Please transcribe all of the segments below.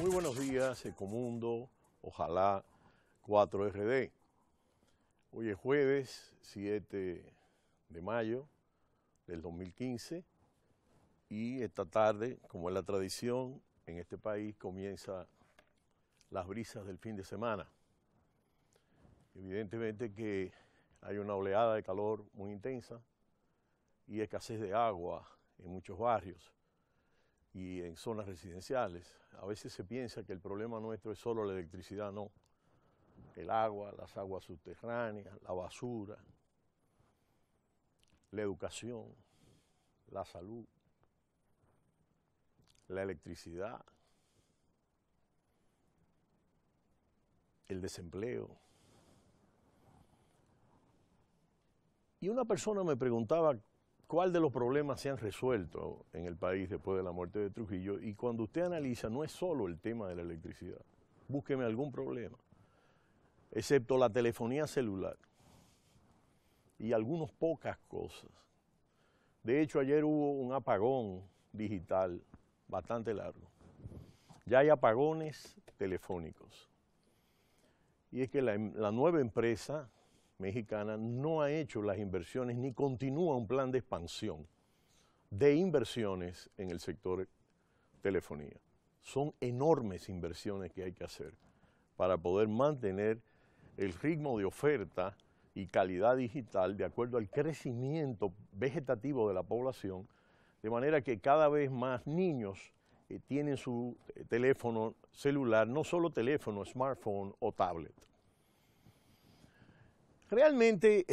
Muy buenos días, Ecomundo, ojalá 4RD. Hoy es jueves 7 de mayo del 2015 y esta tarde, como es la tradición, en este país comienza las brisas del fin de semana. Evidentemente que hay una oleada de calor muy intensa y escasez de agua en muchos barrios y en zonas residenciales. A veces se piensa que el problema nuestro es solo la electricidad, no. El agua, las aguas subterráneas, la basura, la educación, la salud, la electricidad, el desempleo. Y una persona me preguntaba cuál de los problemas se han resuelto en el país después de la muerte de Trujillo y cuando usted analiza no es solo el tema de la electricidad, búsqueme algún problema, excepto la telefonía celular y algunas pocas cosas. De hecho, ayer hubo un apagón digital bastante largo. Ya hay apagones telefónicos. Y es que la, em, la nueva empresa mexicana no ha hecho las inversiones ni continúa un plan de expansión de inversiones en el sector telefonía. Son enormes inversiones que hay que hacer para poder mantener el ritmo de oferta y calidad digital de acuerdo al crecimiento vegetativo de la población, de manera que cada vez más niños eh, tienen su eh, teléfono celular, no solo teléfono, smartphone o tablet. Realmente,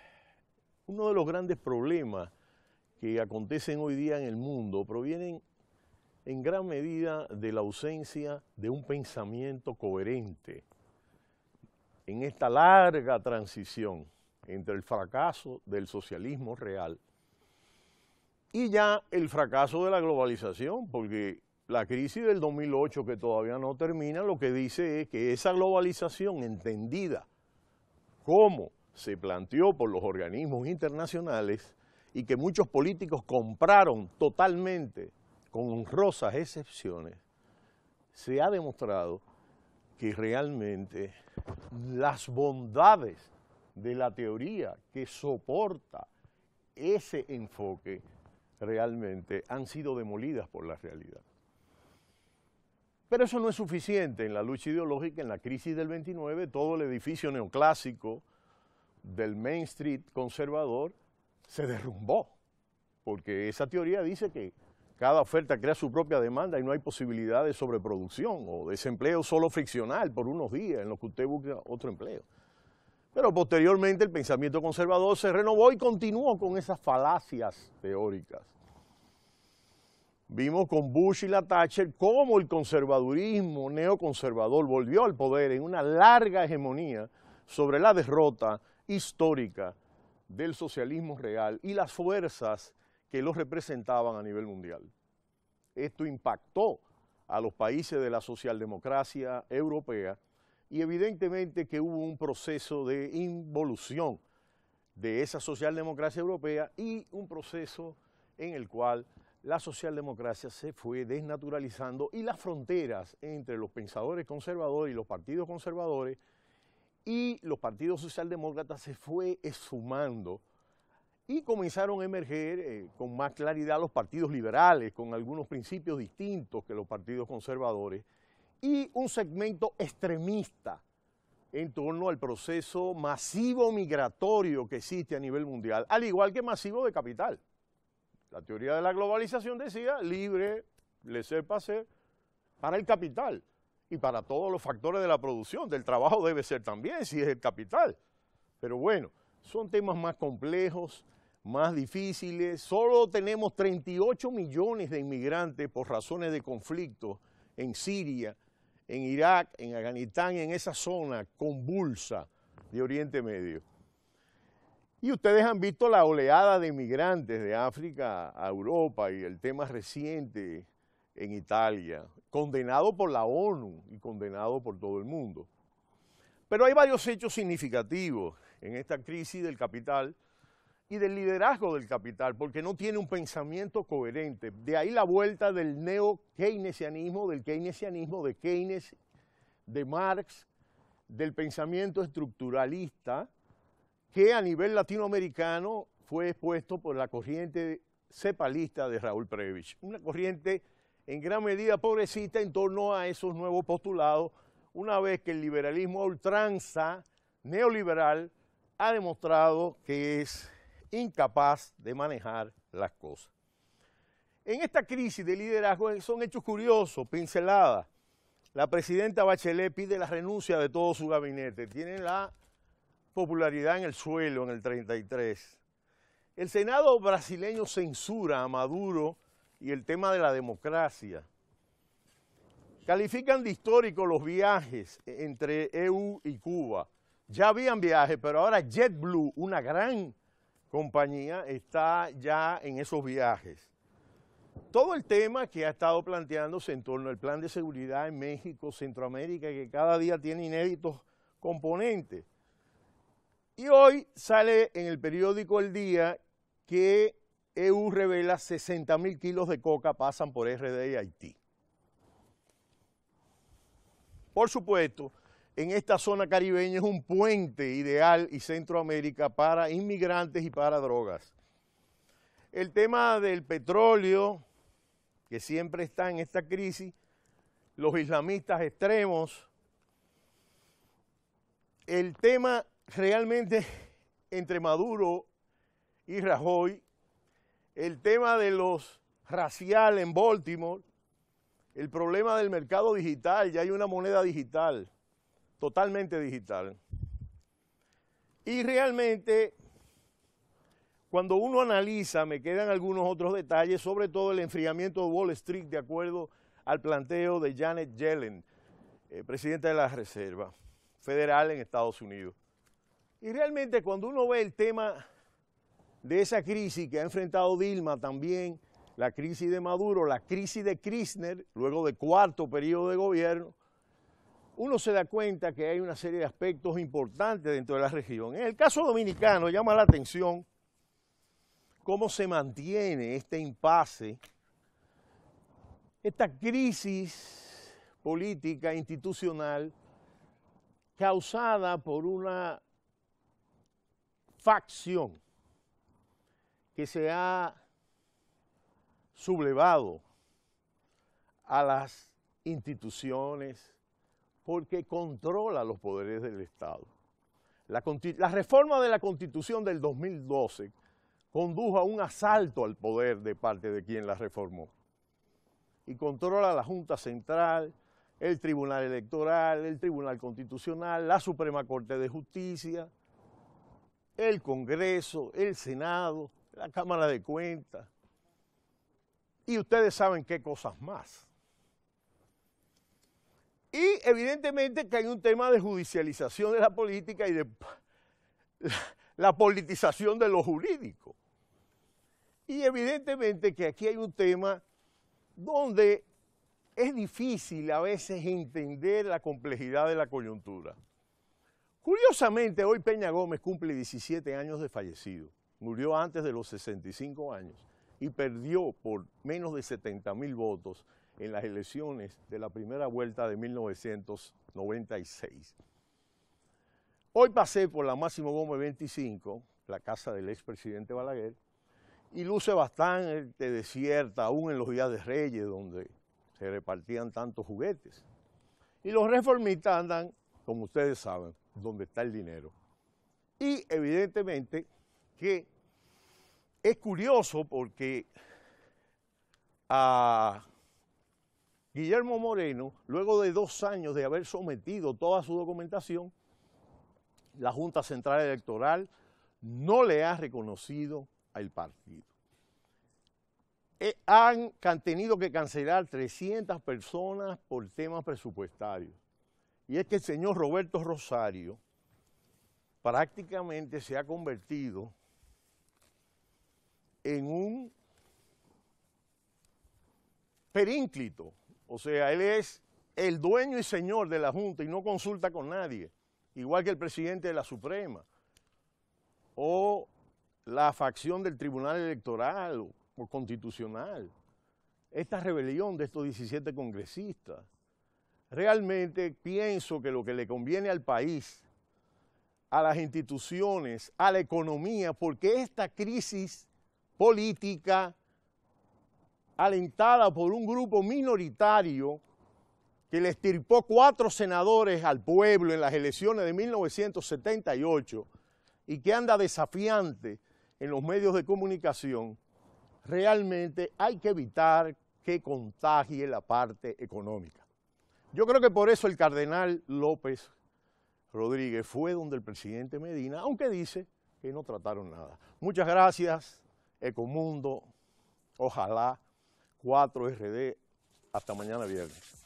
uno de los grandes problemas que acontecen hoy día en el mundo provienen en gran medida de la ausencia de un pensamiento coherente en esta larga transición entre el fracaso del socialismo real y ya el fracaso de la globalización, porque la crisis del 2008 que todavía no termina, lo que dice es que esa globalización entendida como se planteó por los organismos internacionales y que muchos políticos compraron totalmente, con honrosas excepciones, se ha demostrado que realmente las bondades de la teoría que soporta ese enfoque realmente han sido demolidas por la realidad. Pero eso no es suficiente en la lucha ideológica, en la crisis del 29, todo el edificio neoclásico del Main Street conservador se derrumbó, porque esa teoría dice que cada oferta crea su propia demanda y no hay posibilidad de sobreproducción o desempleo solo friccional por unos días en los que usted busca otro empleo. Pero posteriormente el pensamiento conservador se renovó y continuó con esas falacias teóricas. Vimos con Bush y la Thatcher cómo el conservadurismo neoconservador volvió al poder en una larga hegemonía sobre la derrota histórica del socialismo real y las fuerzas que lo representaban a nivel mundial. Esto impactó a los países de la socialdemocracia europea y evidentemente que hubo un proceso de involución de esa socialdemocracia europea y un proceso en el cual la socialdemocracia se fue desnaturalizando y las fronteras entre los pensadores conservadores y los partidos conservadores y los partidos socialdemócratas se fue esfumando y comenzaron a emerger eh, con más claridad los partidos liberales, con algunos principios distintos que los partidos conservadores y un segmento extremista en torno al proceso masivo migratorio que existe a nivel mundial, al igual que masivo de capital. La teoría de la globalización decía libre, le sepa ser, para el capital y para todos los factores de la producción. Del trabajo debe ser también, si es el capital. Pero bueno, son temas más complejos, más difíciles. Solo tenemos 38 millones de inmigrantes por razones de conflicto en Siria, en Irak, en Afganistán, en esa zona convulsa de Oriente Medio. Y ustedes han visto la oleada de migrantes de África a Europa y el tema reciente en Italia, condenado por la ONU y condenado por todo el mundo. Pero hay varios hechos significativos en esta crisis del capital y del liderazgo del capital, porque no tiene un pensamiento coherente. De ahí la vuelta del neo-keynesianismo, del keynesianismo de Keynes, de Marx, del pensamiento estructuralista, que a nivel latinoamericano fue expuesto por la corriente cepalista de Raúl Previch, una corriente en gran medida pobrecita en torno a esos nuevos postulados, una vez que el liberalismo ultranza neoliberal ha demostrado que es incapaz de manejar las cosas. En esta crisis de liderazgo son hechos curiosos, pinceladas. La presidenta Bachelet pide la renuncia de todo su gabinete. Tiene la popularidad en el suelo en el 33. El Senado brasileño censura a Maduro y el tema de la democracia. Califican de histórico los viajes e-, entre EU y Cuba. Ya habían viajes, pero ahora JetBlue, una gran compañía, está ya en esos viajes. Todo el tema que ha estado planteándose en torno al plan de seguridad en México, Centroamérica, que cada día tiene inéditos componentes. Y hoy sale en el periódico El Día que EU revela 60 mil kilos de coca pasan por RD y Haití. Por supuesto, en esta zona caribeña es un puente ideal y Centroamérica para inmigrantes y para drogas. El tema del petróleo, que siempre está en esta crisis, los islamistas extremos, el tema realmente entre Maduro y Rajoy, el tema de los racial en Baltimore, el problema del mercado digital, ya hay una moneda digital, totalmente digital. Y realmente, cuando uno analiza, me quedan algunos otros detalles, sobre todo el enfriamiento de Wall Street, de acuerdo al planteo de Janet Yellen, eh, presidenta de la Reserva Federal en Estados Unidos. Y realmente cuando uno ve el tema de esa crisis que ha enfrentado Dilma también, la crisis de Maduro, la crisis de Kirchner, luego de cuarto periodo de gobierno, uno se da cuenta que hay una serie de aspectos importantes dentro de la región. En el caso dominicano llama la atención cómo se mantiene este impasse, esta crisis política institucional causada por una facción que se ha sublevado a las instituciones porque controla los poderes del Estado. La, reforma de la Constitución del 2012 condujo a un asalto al poder de parte de quien la reformó. Y controla la Junta Central, el Tribunal Electoral, el Tribunal Constitucional, la Suprema Corte de Justicia, el Congreso, el Senado, la Cámara de Cuentas. Y ustedes saben qué cosas más. Y evidentemente que hay un tema de judicialización de la política y de la politización de lo jurídico. Y evidentemente que aquí hay un tema donde es difícil a veces entender la complejidad de la coyuntura. Curiosamente, hoy Peña Gómez cumple 17 años de fallecido. Murió antes de los 65 años y perdió por menos de 70 mil votos en las elecciones de la primera vuelta de 1996. Hoy pasé por la Máximo Gómez 25, la casa del expresidente Balaguer, y luce bastante desierta, aún en los días de Reyes, donde se repartían tantos juguetes. Y los reformistas andan, como ustedes saben, donde está el dinero. Y evidentemente que es curioso porque a Guillermo Moreno, luego de dos años de haber sometido toda su documentación, la Junta Central Electoral no le ha reconocido al partido. Eh, han tenido que cancelar 300 personas por temas presupuestarios. Y es que el señor Roberto Rosario prácticamente se ha convertido en un perínclito. O sea, él es el dueño y señor de la Junta y no consulta con nadie, igual que el presidente de la Suprema, o la facción del Tribunal Electoral o, Constitucional. Esta rebelión de estos 17 congresistas realmente pienso que lo que le conviene al país, a las instituciones, a la economía, porque esta crisis política alentada por un grupo minoritario que le estirpó cuatro senadores al pueblo en las elecciones de 1978 y que anda desafiante en los medios de comunicación, realmente hay que evitar que contagie la parte económica. Yo creo que por eso el cardenal López Rodríguez fue donde el presidente Medina, aunque dice que no trataron nada. Muchas gracias, Ecomundo, ojalá, 4RD, hasta mañana viernes.